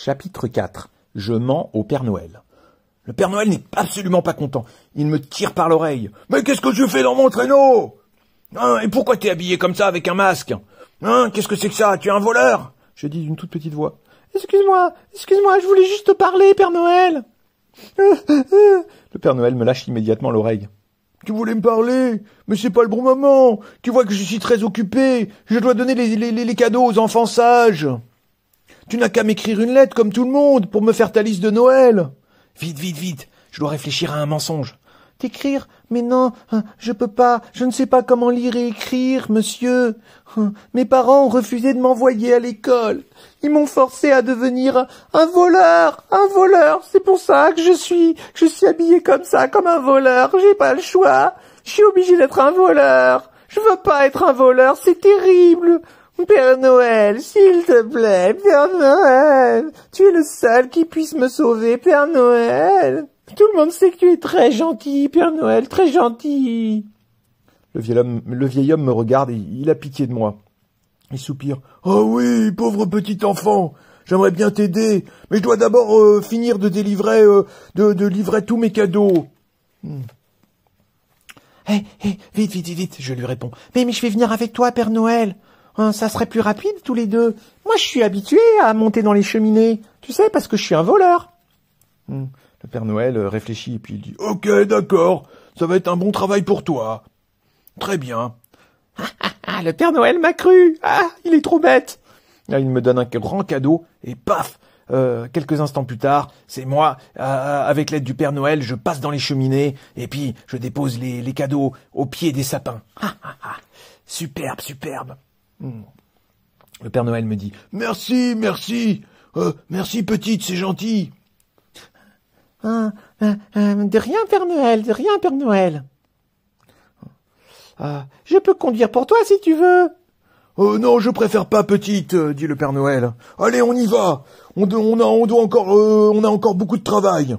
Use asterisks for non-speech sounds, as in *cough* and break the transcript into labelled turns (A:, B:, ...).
A: Chapitre 4 Je mens au Père Noël. Le Père Noël n'est absolument pas content. Il me tire par l'oreille. Mais qu'est-ce que je fais dans mon traîneau hein, Et pourquoi t'es habillé comme ça avec un masque hein, Qu'est-ce que c'est que ça Tu es un voleur Je dis d'une toute petite voix.
B: Excuse-moi, excuse-moi, je voulais juste te parler, Père Noël. *laughs* le
A: Père Noël me lâche immédiatement l'oreille. Tu voulais me parler, mais c'est pas le bon moment. Tu vois que je suis très occupé. Je dois donner les, les cadeaux aux enfants sages. Tu n'as qu'à m'écrire une lettre, comme tout le monde, pour me faire ta liste de Noël. Vite, vite, vite. Je dois réfléchir à un mensonge. T'écrire Mais non, hein, je peux pas. Je ne sais pas comment lire et écrire,
B: monsieur. Hein, mes parents ont refusé de m'envoyer à l'école. Ils m'ont forcé à devenir un voleur, un voleur. C'est pour ça que je suis, je suis habillé comme ça, comme un voleur. J'ai pas le choix. Je suis obligé d'être un voleur. Je veux pas être un voleur. C'est terrible. Père Noël, s'il te plaît, Père Noël. Tu es le seul qui puisse me sauver, Père Noël. Tout le monde sait que tu es très gentil, Père Noël, très gentil.
A: Le vieil homme, le vieil homme me regarde et il a pitié de moi. Il soupire. Oh oui, pauvre petit enfant. J'aimerais bien t'aider, mais je dois d'abord euh, finir de délivrer, euh, de, livrer tous mes cadeaux. Hé, hmm. Hé, eh, eh, vite, vite, vite, je lui réponds. Mais, mais je vais venir avec toi, Père Noël. Hein, ça serait plus rapide tous les deux. Moi, je suis habitué à monter dans les cheminées, tu sais, parce que je suis un voleur. Hmm. Le Père Noël euh, réfléchit et puis il dit Ok, d'accord, ça va être un bon travail pour toi. Très bien. Ah, ah, ah le Père Noël m'a cru Ah, il est trop bête il me donne un grand cadeau et paf euh, quelques instants plus tard, c'est moi, euh, avec l'aide du Père Noël, je passe dans les cheminées et puis je dépose les, les cadeaux au pied des sapins. Ah, ah, superbe, superbe. Hmm. Le Père Noël me dit Merci, merci, euh, merci petite, c'est gentil.
B: Hein, hein, hein, de rien, Père Noël, de rien, Père Noël. Ah, je peux conduire pour toi
A: si tu veux. oh non, je préfère pas petite, euh, dit le Père Noël. Allez, on y va. On, a, doit encore, on a encore beaucoup de travail.